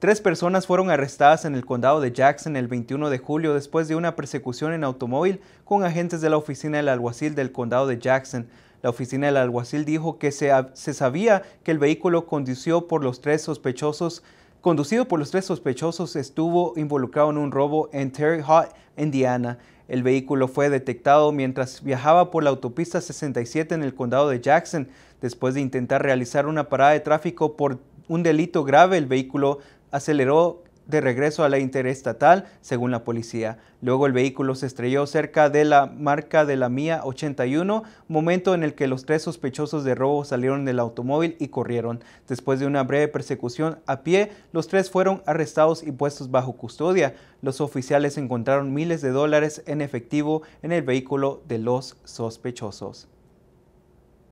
Tres personas fueron arrestadas en el condado de Jackson el 21 de julio después de una persecución en automóvil con agentes de la oficina del alguacil del condado de Jackson. La oficina del alguacil dijo que se, sabía que el vehículo conducido por los tres sospechosos, estuvo involucrado en un robo en Terre Haute, Indiana. El vehículo fue detectado mientras viajaba por la autopista 67 en el condado de Jackson. Después de intentar realizar una parada de tráfico por un delito grave, el vehículo aceleró de regreso a la interestatal, según la policía. Luego el vehículo se estrelló cerca de la marca de la mía 81, momento en el que los tres sospechosos de robo salieron del automóvil y corrieron. Después de una breve persecución a pie, los tres fueron arrestados y puestos bajo custodia. Los oficiales encontraron miles de dólares en efectivo en el vehículo de los sospechosos.